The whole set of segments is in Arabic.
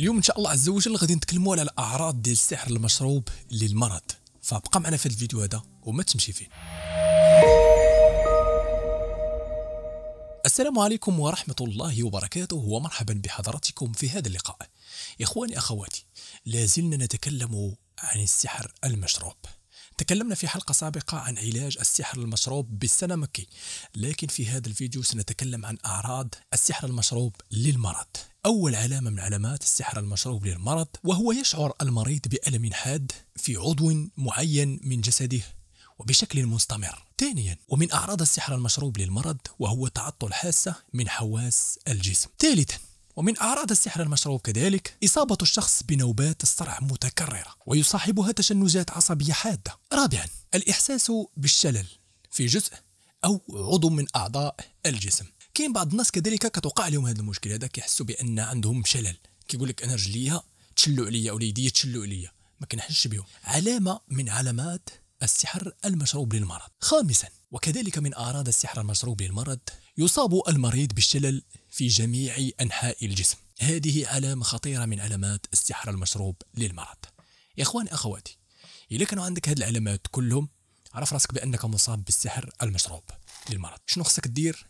اليوم ان شاء الله عز وجل غادي نتكلموا على الاعراض ديال السحر المشروب للمرض فابقى معنا في الفيديو هذا وما تمشي فيه السلام عليكم ورحمة الله وبركاته ومرحبا بحضراتكم في هذا اللقاء إخواني أخواتي لازلنا نتكلم عن السحر المشروب تكلمنا في حلقة سابقة عن علاج السحر المشروب بالسنمكي لكن في هذا الفيديو سنتكلم عن أعراض السحر المشروب للمرض أول علامة من علامات السحر المشروب للمرض وهو يشعر المريض بألم حاد في عضو معين من جسده وبشكل مستمر ثانيا ومن أعراض السحر المشروب للمرض وهو تعطل حاسة من حواس الجسم ثالثا ومن أعراض السحر المشروب كذلك إصابة الشخص بنوبات الصرع متكررة ويصاحبها تشنجات عصبية حادة رابعا الإحساس بالشلل في جزء أو عضو من أعضاء الجسم كاين بعض الناس كذلك كتوقع لهم هذا المشكل هذا كيحسوا بان عندهم شلل كيقول لك انا رجليا تشلوا عليا وليدي يديا تشلوا عليا ما كنحسش بهم علامه من علامات السحر المشروب للمرض خامسا وكذلك من اعراض السحر المشروب للمرض يصاب المريض بالشلل في جميع انحاء الجسم هذه علامه خطيره من علامات السحر المشروب للمرض يا اخوان اخواتي اذا كانوا عندك هذه العلامات كلهم عرف راسك بانك مصاب بالسحر المشروب للمرض شنو خصك دير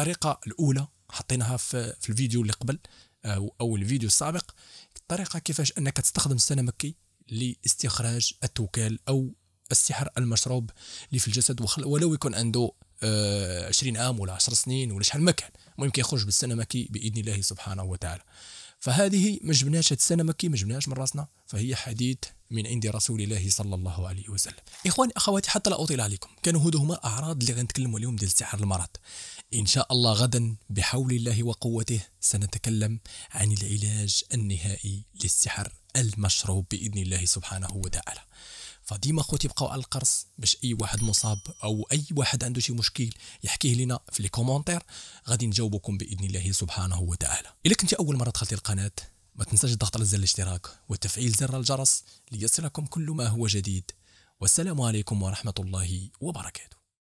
الطريقه الاولى حطيناها في, الفيديو اللي قبل آه، او, الفيديو السابق الطريقه كيفاش انك تستخدم مكي لاستخراج التوكال او السحر المشروب اللي في الجسد ولو يكون عنده 20 آه، عام ولا 10 سنين ولا شحال ما كان المهم كيخرج مكي باذن الله سبحانه وتعالى فهذه ما جبناش هاد مكي ما جبناهاش من راسنا فهي حديث من عند رسول الله صلى الله عليه وسلم اخواني اخواتي حتى لا اطيل عليكم كانوا هذو هما اعراض اللي غنتكلموا اليوم ديال السحر المرض إن شاء الله غدا بحول الله وقوته سنتكلم عن العلاج النهائي للسحر المشروب بإذن الله سبحانه وتعالى فديما خوتي بقاو على القرص باش اي واحد مصاب او اي واحد عنده شي مشكل يحكيه لنا في لي كومونتير غادي نجاوبكم باذن الله سبحانه وتعالى الا كنت اول مره دخلتي القناه ما تنساش الضغط على زر الاشتراك وتفعيل زر الجرس ليصلكم كل ما هو جديد والسلام عليكم ورحمه الله وبركاته